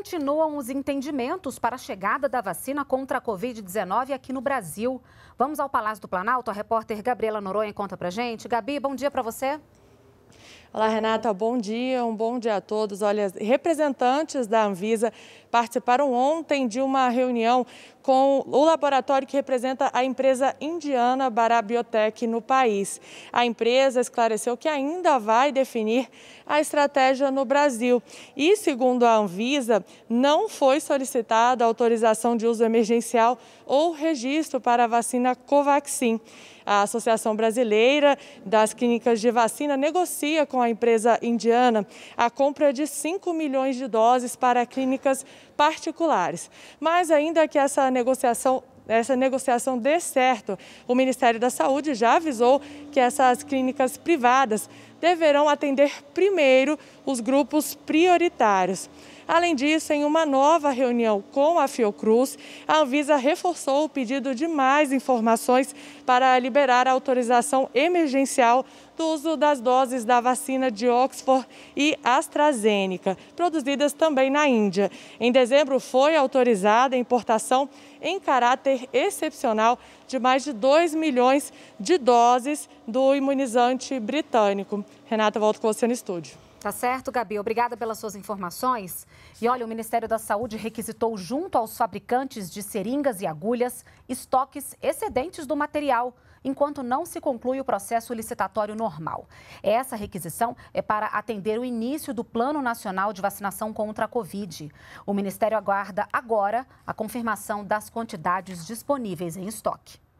continuam os entendimentos para a chegada da vacina contra a Covid-19 aqui no Brasil. Vamos ao Palácio do Planalto. A repórter Gabriela Noronha conta pra gente. Gabi, bom dia para você. Olá, Renata, bom dia, um bom dia a todos. Olha, representantes da Anvisa participaram ontem de uma reunião com o laboratório que representa a empresa indiana Bara Biotech no país. A empresa esclareceu que ainda vai definir a estratégia no Brasil. E, segundo a Anvisa, não foi solicitada autorização de uso emergencial ou registro para a vacina Covaxin a Associação Brasileira das Clínicas de Vacina negocia com a empresa indiana a compra de 5 milhões de doses para clínicas particulares. Mas ainda que essa negociação essa negociação dê certo. O Ministério da Saúde já avisou que essas clínicas privadas deverão atender primeiro os grupos prioritários. Além disso, em uma nova reunião com a Fiocruz, a Anvisa reforçou o pedido de mais informações para liberar a autorização emergencial do uso das doses da vacina de Oxford e AstraZeneca, produzidas também na Índia. Em dezembro, foi autorizada a importação em caráter excepcional de mais de 2 milhões de doses do imunizante britânico. Renata, volto com você no estúdio. Tá certo, Gabi. Obrigada pelas suas informações. E olha, o Ministério da Saúde requisitou junto aos fabricantes de seringas e agulhas estoques excedentes do material, enquanto não se conclui o processo licitatório normal. Essa requisição é para atender o início do Plano Nacional de Vacinação contra a Covid. O Ministério aguarda agora a confirmação das quantidades disponíveis em estoque.